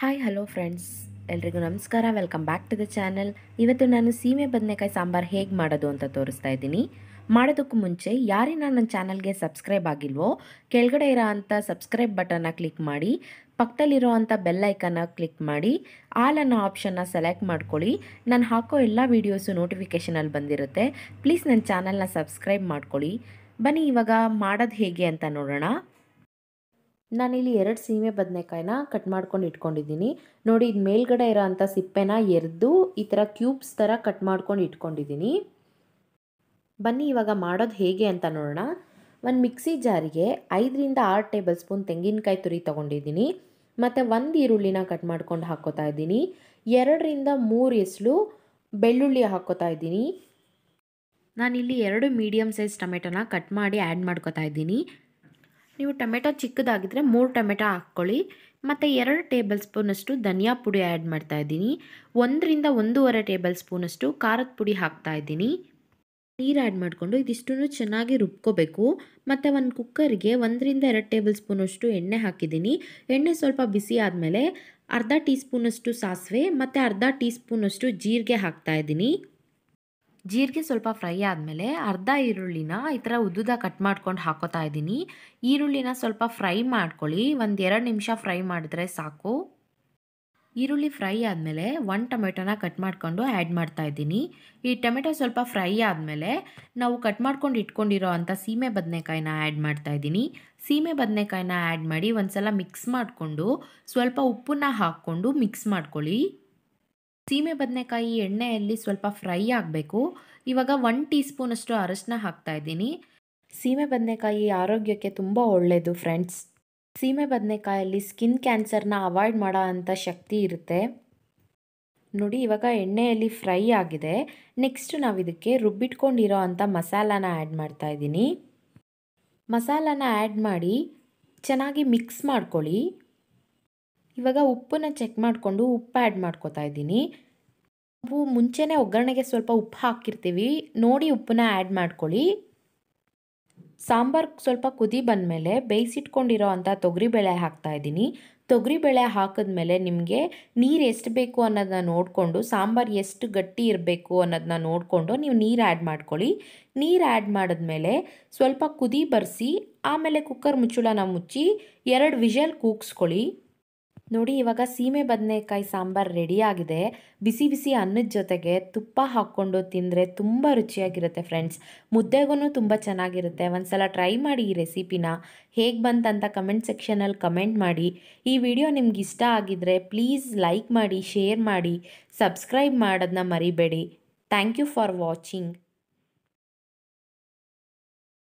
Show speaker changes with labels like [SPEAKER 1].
[SPEAKER 1] hi hello friends ಎಲ್ರಿಗೂ ನಮಸ್ಕಾರ welcome back to the channel ಇವತ್ತು ನಾನು ಸೀಮೆ ಬದನೆಕಾಯಿ ಸಾಂಬಾರು ಹೇಗೆ ಮಾಡೋದು ಅಂತ ತೋರಿಸ್ತಾ ಇದ್ದೀನಿ ಮಾಡೋದಕ್ಕೂ ಮುಂಚೆ ಯಾರೇ ನನ್ನ ಚಾನಲ್ಗೆ ಸಬ್ಸ್ಕ್ರೈಬ್ ಆಗಿಲ್ವೋ ಕೆಳಗಡೆ ಇರೋ ಅಂಥ ಸಬ್ಸ್ಕ್ರೈಬ್ ಬಟನ್ನ ಕ್ಲಿಕ್ ಮಾಡಿ ಪಕ್ಕದಲ್ಲಿರೋ ಅಂಥ ಐಕನ್ನ ಕ್ಲಿಕ್ ಮಾಡಿ ಆಲ್ ಅನ್ನೋ ಆಪ್ಷನ್ನ ಸೆಲೆಕ್ಟ್ ಮಾಡ್ಕೊಳ್ಳಿ ನಾನು ಹಾಕೋ ಎಲ್ಲ ವೀಡಿಯೋಸು ನೋಟಿಫಿಕೇಷನಲ್ಲಿ ಬಂದಿರುತ್ತೆ ಪ್ಲೀಸ್ ನನ್ನ ಚಾನಲ್ನ ಸಬ್ಸ್ಕ್ರೈಬ್ ಮಾಡ್ಕೊಳ್ಳಿ ಬನ್ನಿ ಇವಾಗ ಮಾಡೋದು ಹೇಗೆ ಅಂತ ನೋಡೋಣ ನಾನಿಲ್ಲಿ ಎರಡು ಸೀಮೆ ಬದನೆಕಾಯಿನ ಕಟ್ ಮಾಡ್ಕೊಂಡು ಇಟ್ಕೊಂಡಿದ್ದೀನಿ ನೋಡಿ ಇದು ಮೇಲ್ಗಡೆ ಇರೋ ಅಂಥ ಸಿಪ್ಪೆನ ಎರೆದು ಈ ಥರ ಕ್ಯೂಬ್ಸ್ ಥರ ಕಟ್ ಮಾಡ್ಕೊಂಡು ಇಟ್ಕೊಂಡಿದ್ದೀನಿ ಬನ್ನಿ ಇವಾಗ ಮಾಡೋದು ಹೇಗೆ ಅಂತ ನೋಡೋಣ ಒಂದು ಮಿಕ್ಸಿ ಜಾರಿಗೆ ಐದರಿಂದ ಆರು ಟೇಬಲ್ ಸ್ಪೂನ್ ತೆಂಗಿನಕಾಯಿ ತುರಿ ತೊಗೊಂಡಿದ್ದೀನಿ ಮತ್ತು ಒಂದು ಈರುಳ್ಳಿನ ಕಟ್ ಮಾಡ್ಕೊಂಡು ಹಾಕ್ಕೋತಾ ಇದ್ದೀನಿ ಎರಡರಿಂದ ಮೂರು ಎಸಳು ಬೆಳ್ಳುಳ್ಳಿ ಹಾಕ್ಕೋತಾ ಇದ್ದೀನಿ ನಾನಿಲ್ಲಿ ಎರಡು ಮೀಡಿಯಮ್ ಸೈಜ್ ಟೊಮೆಟೊನ ಕಟ್ ಮಾಡಿ ಆ್ಯಡ್ ಮಾಡ್ಕೋತಾ ಇದ್ದೀನಿ ನೀವು ಟೊಮೆಟೊ ಚಿಕ್ಕದಾಗಿದ್ದರೆ ಮೂರು ಟೊಮೆಟೊ ಹಾಕ್ಕೊಳ್ಳಿ ಮತ್ತು ಎರಡು ಟೇಬಲ್ ಸ್ಪೂನಷ್ಟು ಧನಿಯಾ ಪುಡಿ ಆ್ಯಡ್ ಮಾಡ್ತಾ ಇದ್ದೀನಿ ಒಂದರಿಂದ ಒಂದೂವರೆ ಟೇಬಲ್ ಸ್ಪೂನಷ್ಟು ಖಾರದ ಪುಡಿ ಹಾಕ್ತಾ ಇದ್ದೀನಿ ನೀರು ಆ್ಯಡ್ ಮಾಡಿಕೊಂಡು ಇದಿಷ್ಟು ಚೆನ್ನಾಗಿ ರುಬ್ಕೋಬೇಕು ಮತ್ತು ಒಂದು ಕುಕ್ಕರ್ಗೆ ಒಂದರಿಂದ ಎರಡು ಟೇಬಲ್ ಸ್ಪೂನಷ್ಟು ಎಣ್ಣೆ ಹಾಕಿದ್ದೀನಿ ಎಣ್ಣೆ ಸ್ವಲ್ಪ ಬಿಸಿ ಆದಮೇಲೆ ಅರ್ಧ ಟೀ ಸ್ಪೂನಷ್ಟು ಸಾಸಿವೆ ಮತ್ತು ಅರ್ಧ ಟೀ ಸ್ಪೂನಷ್ಟು ಜೀರಿಗೆ ಇದ್ದೀನಿ ಜೀರಿಗೆ ಸ್ವಲ್ಪ ಫ್ರೈ ಆದಮೇಲೆ ಅರ್ಧ ಈರುಳ್ಳಿನ ಈ ಥರ ಉದ್ದುದ ಕಟ್ ಮಾಡ್ಕೊಂಡು ಹಾಕೋತಾ ಇದ್ದೀನಿ ಈರುಳ್ಳಿನ ಸ್ವಲ್ಪ ಫ್ರೈ ಮಾಡ್ಕೊಳ್ಳಿ ಒಂದು ಎರಡು ನಿಮಿಷ ಫ್ರೈ ಮಾಡಿದ್ರೆ ಸಾಕು ಈರುಳ್ಳಿ ಫ್ರೈ ಆದಮೇಲೆ ಒನ್ ಟೊಮೆಟೊನ ಕಟ್ ಮಾಡಿಕೊಂಡು ಆ್ಯಡ್ ಮಾಡ್ತಾ ಇದ್ದೀನಿ ಈ ಟೊಮೆಟೊ ಸ್ವಲ್ಪ ಫ್ರೈ ಆದಮೇಲೆ ನಾವು ಕಟ್ ಮಾಡ್ಕೊಂಡು ಇಟ್ಕೊಂಡಿರೋ ಅಂಥ ಸೀಮೆ ಬದನೆಕಾಯಿನ ಆ್ಯಡ್ ಮಾಡ್ತಾ ಇದ್ದೀನಿ ಸೀಮೆ ಬದನೆಕಾಯಿನ ಆ್ಯಡ್ ಮಾಡಿ ಒಂದು ಸಲ ಮಿಕ್ಸ್ ಮಾಡಿಕೊಂಡು ಸ್ವಲ್ಪ ಉಪ್ಪನ್ನ ಹಾಕ್ಕೊಂಡು ಮಿಕ್ಸ್ ಮಾಡ್ಕೊಳ್ಳಿ ಸೀಮೆ ಬದನೆಕಾಯಿ ಎಣ್ಣೆಯಲ್ಲಿ ಸ್ವಲ್ಪ ಫ್ರೈ ಆಗಬೇಕು ಇವಾಗ ಒನ್ ಟೀ ಸ್ಪೂನಷ್ಟು ಅರಶಿನ ಹಾಕ್ತಾ ಇದ್ದೀನಿ ಸೀಮೆ ಬದನೆಕಾಯಿ ಆರೋಗ್ಯಕ್ಕೆ ತುಂಬ ಒಳ್ಳೆಯದು ಫ್ರೆಂಡ್ಸ್ ಸೀಮೆ ಬದನೆಕಾಯಲ್ಲಿ ಸ್ಕಿನ್ ಕ್ಯಾನ್ಸರ್ನ ಅವಾಯ್ಡ್ ಮಾಡೋ ಅಂಥ ಶಕ್ತಿ ಇರುತ್ತೆ ನೋಡಿ ಇವಾಗ ಎಣ್ಣೆಯಲ್ಲಿ ಫ್ರೈ ಆಗಿದೆ ನೆಕ್ಸ್ಟ್ ನಾವು ಇದಕ್ಕೆ ರುಬ್ಬಿಟ್ಕೊಂಡಿರೋ ಅಂಥ ಮಸಾಲಾನ ಆ್ಯಡ್ ಮಾಡ್ತಾ ಇದ್ದೀನಿ ಮಸಾಲಾನ ಆ್ಯಡ್ ಮಾಡಿ ಚೆನ್ನಾಗಿ ಮಿಕ್ಸ್ ಮಾಡ್ಕೊಳ್ಳಿ ಇವಾಗ ಉಪ್ಪನ್ನ ಚೆಕ್ ಮಾಡಿಕೊಂಡು ಉಪ್ಪು ಆ್ಯಡ್ ಮಾಡ್ಕೋತಾ ಇದ್ದೀನಿ ನಾವು ಮುಂಚೆನೇ ಒಗ್ಗರಣೆಗೆ ಸ್ವಲ್ಪ ಉಪ್ಪು ಹಾಕಿರ್ತೀವಿ ನೋಡಿ ಉಪ್ಪನ್ನ ಆ್ಯಡ್ ಮಾಡ್ಕೊಳ್ಳಿ ಸಾಂಬಾರು ಸ್ವಲ್ಪ ಕುದಿ ಬಂದಮೇಲೆ ಬೇಯಿಸಿಟ್ಕೊಂಡಿರೋ ಅಂಥ ತೊಗರಿಬೇಳೆ ಹಾಕ್ತಾಯಿದ್ದೀನಿ ತೊಗರಿಬೇಳೆ ಹಾಕಿದ್ಮೇಲೆ ನಿಮಗೆ ನೀರು ಎಷ್ಟು ಬೇಕು ಅನ್ನೋದನ್ನ ನೋಡಿಕೊಂಡು ಸಾಂಬಾರು ಎಷ್ಟು ಗಟ್ಟಿ ಇರಬೇಕು ಅನ್ನೋದನ್ನ ನೋಡಿಕೊಂಡು ನೀವು ನೀರು ಆ್ಯಡ್ ಮಾಡ್ಕೊಳ್ಳಿ ನೀರು ಆ್ಯಡ್ ಮಾಡಿದ್ಮೇಲೆ ಸ್ವಲ್ಪ ಕುದಿ ಬರೆಸಿ ಆಮೇಲೆ ಕುಕ್ಕರ್ ಮುಚ್ಚಳನ ಮುಚ್ಚಿ ಎರಡು ವಿಷಲ್ ಕೂಗಿಸ್ಕೊಳ್ಳಿ ನೋಡಿ ಇವಾಗ ಸೀಮೆ ಬದನೆಕಾಯಿ ಸಾಂಬಾರು ರೆಡಿಯಾಗಿದೆ ಬಿಸಿ ಬಿಸಿ ಅನ್ನದ ಜೊತೆಗೆ ತುಪ್ಪ ಹಾಕ್ಕೊಂಡು ತಿಂದರೆ ತುಂಬ ರುಚಿಯಾಗಿರುತ್ತೆ ಫ್ರೆಂಡ್ಸ್ ಮುದ್ದೆಗೂ ತುಂಬ ಚೆನ್ನಾಗಿರುತ್ತೆ ಒಂದ್ಸಲ ಟ್ರೈ ಮಾಡಿ ಈ ರೆಸಿಪಿನ ಹೇಗೆ ಬಂತಂತ ಕಮೆಂಟ್ ಸೆಕ್ಷನಲ್ಲಿ ಕಮೆಂಟ್ ಮಾಡಿ ಈ ವಿಡಿಯೋ ನಿಮ್ಗೆ ಇಷ್ಟ ಆಗಿದ್ರೆ ಪ್ಲೀಸ್ ಲೈಕ್ ಮಾಡಿ ಶೇರ್ ಮಾಡಿ ಸಬ್ಸ್ಕ್ರೈಬ್ ಮಾಡೋದನ್ನ ಮರಿಬೇಡಿ ಥ್ಯಾಂಕ್ ಯು ಫಾರ್ ವಾಚಿಂಗ್